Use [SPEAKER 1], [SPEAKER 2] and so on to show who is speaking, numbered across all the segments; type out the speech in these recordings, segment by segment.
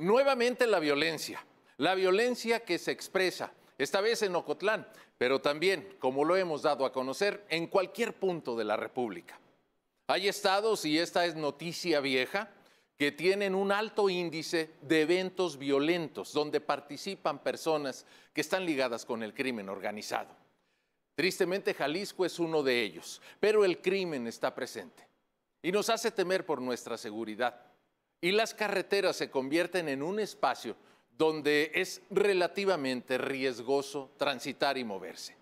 [SPEAKER 1] Nuevamente la violencia, la violencia que se expresa, esta vez en Ocotlán, pero también, como lo hemos dado a conocer, en cualquier punto de la República. Hay estados, y esta es noticia vieja, que tienen un alto índice de eventos violentos donde participan personas que están ligadas con el crimen organizado. Tristemente Jalisco es uno de ellos, pero el crimen está presente y nos hace temer por nuestra seguridad y las carreteras se convierten en un espacio donde es relativamente riesgoso transitar y moverse.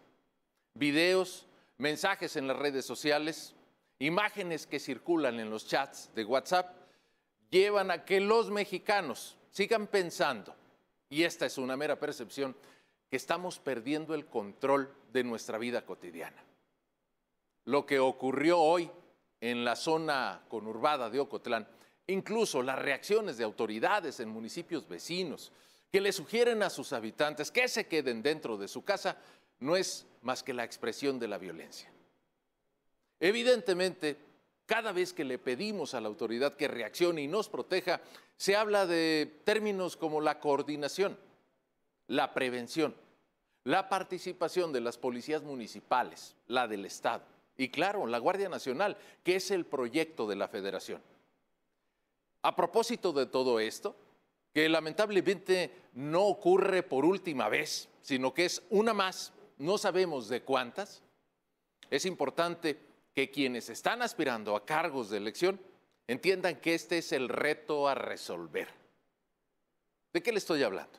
[SPEAKER 1] Videos, mensajes en las redes sociales, imágenes que circulan en los chats de WhatsApp llevan a que los mexicanos sigan pensando, y esta es una mera percepción, que estamos perdiendo el control de nuestra vida cotidiana. Lo que ocurrió hoy en la zona conurbada de Ocotlán incluso las reacciones de autoridades en municipios vecinos, que le sugieren a sus habitantes que se queden dentro de su casa, no es más que la expresión de la violencia. Evidentemente, cada vez que le pedimos a la autoridad que reaccione y nos proteja, se habla de términos como la coordinación, la prevención, la participación de las policías municipales, la del Estado y claro, la Guardia Nacional, que es el proyecto de la Federación. A propósito de todo esto, que lamentablemente no ocurre por última vez, sino que es una más, no sabemos de cuántas, es importante que quienes están aspirando a cargos de elección entiendan que este es el reto a resolver. ¿De qué le estoy hablando?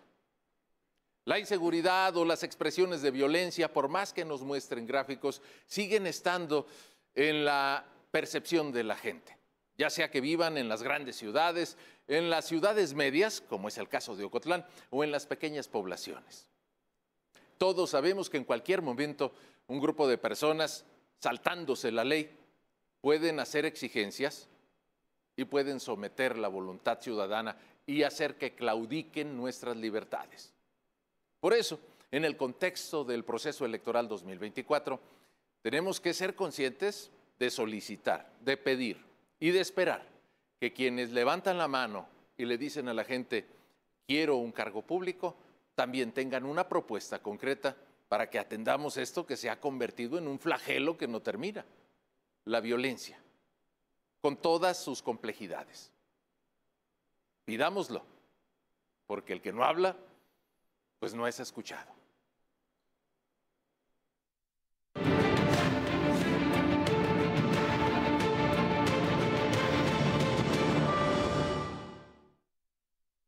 [SPEAKER 1] La inseguridad o las expresiones de violencia, por más que nos muestren gráficos, siguen estando en la percepción de la gente ya sea que vivan en las grandes ciudades, en las ciudades medias, como es el caso de Ocotlán, o en las pequeñas poblaciones. Todos sabemos que en cualquier momento un grupo de personas, saltándose la ley, pueden hacer exigencias y pueden someter la voluntad ciudadana y hacer que claudiquen nuestras libertades. Por eso, en el contexto del proceso electoral 2024, tenemos que ser conscientes de solicitar, de pedir, y de esperar que quienes levantan la mano y le dicen a la gente, quiero un cargo público, también tengan una propuesta concreta para que atendamos esto que se ha convertido en un flagelo que no termina, la violencia, con todas sus complejidades. Pidámoslo, porque el que no habla, pues no es escuchado.